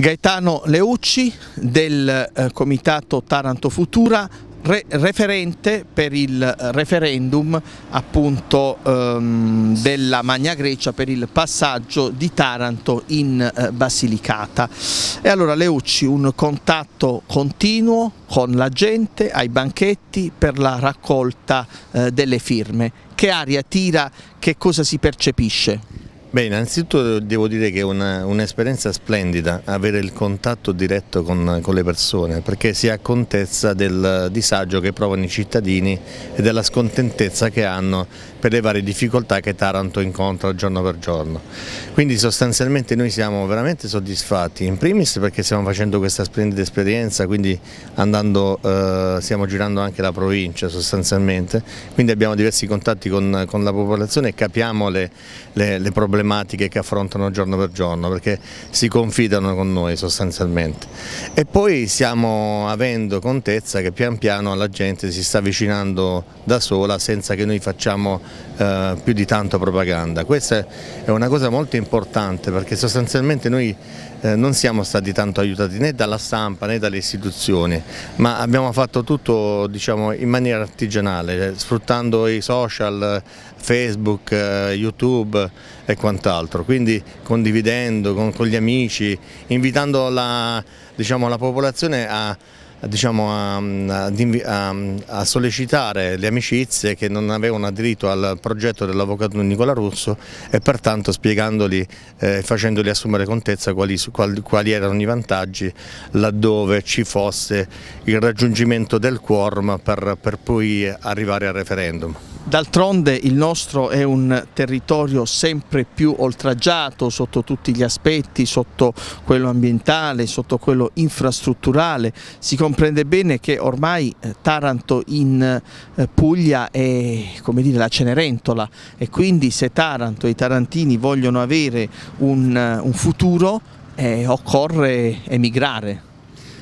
Gaetano Leucci del eh, Comitato Taranto Futura, re referente per il eh, referendum appunto ehm, della Magna Grecia per il passaggio di Taranto in eh, Basilicata. E allora Leucci un contatto continuo con la gente, ai banchetti per la raccolta eh, delle firme. Che aria tira, che cosa si percepisce? Beh, innanzitutto devo dire che è un'esperienza un splendida avere il contatto diretto con, con, le persone perché si ha contezza del disagio che provano i cittadini e della scontentezza che hanno per le varie difficoltà che Taranto incontra giorno per giorno. Quindi sostanzialmente noi siamo veramente soddisfatti, in primis perché stiamo facendo questa splendida esperienza, quindi andando, eh, stiamo girando anche la provincia sostanzialmente, quindi abbiamo diversi contatti con, con la popolazione e capiamo le, le, le, problematiche che affrontano giorno per giorno, perché si confidano con noi sostanzialmente. E poi stiamo avendo contezza che pian piano la gente si sta avvicinando da sola senza che noi facciamo eh, più di tanto propaganda. Questa è una cosa molto importante perché sostanzialmente noi eh, non siamo stati tanto aiutati né dalla stampa né dalle istituzioni, ma abbiamo fatto tutto diciamo, in maniera artigianale, sfruttando i social, Facebook, eh, YouTube e quant'altro, quindi condividendo con, con, gli amici, invitando la, diciamo, la popolazione a diciamo, a, a, a, sollecitare le amicizie che non avevano aderito al progetto dell'avvocato Nicola Russo e pertanto spiegandoli e eh, facendoli assumere contezza quali, quali, quali, erano i vantaggi laddove ci fosse il raggiungimento del quorum per, per poi arrivare al referendum. D'altronde il nostro è un territorio sempre più oltraggiato sotto tutti gli aspetti, sotto quello ambientale, sotto quello infrastrutturale. Si comprende bene che ormai eh, Taranto in eh, Puglia è come dire, la Cenerentola e quindi se Taranto e i tarantini vogliono avere un, eh, un futuro eh, occorre emigrare.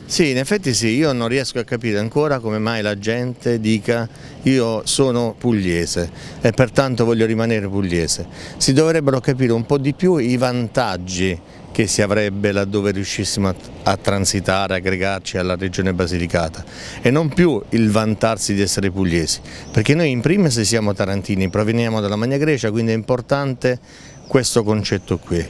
Sì, in effetti sì, io non riesco a capire ancora come mai la gente dica io sono pugliese e pertanto voglio rimanere pugliese. Si dovrebbero capire un po' di più i vantaggi che si avrebbe laddove riuscissimo a, transitare, a aggregarci alla regione Basilicata e non più il vantarsi di essere pugliesi, perché noi in primis siamo tarantini, proveniamo dalla Magna Grecia, quindi è importante questo concetto qui.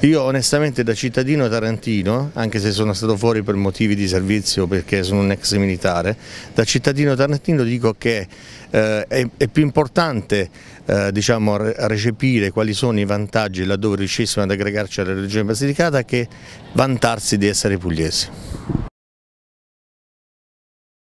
Io onestamente da cittadino tarantino, anche se sono stato fuori per motivi di servizio perché sono un ex militare, da cittadino tarantino dico che eh, è, è, più importante eh, diciamo, recepire quali sono i vantaggi laddove riuscissimo ad aggregarci alla regione Basilicata che vantarsi di essere pugliesi.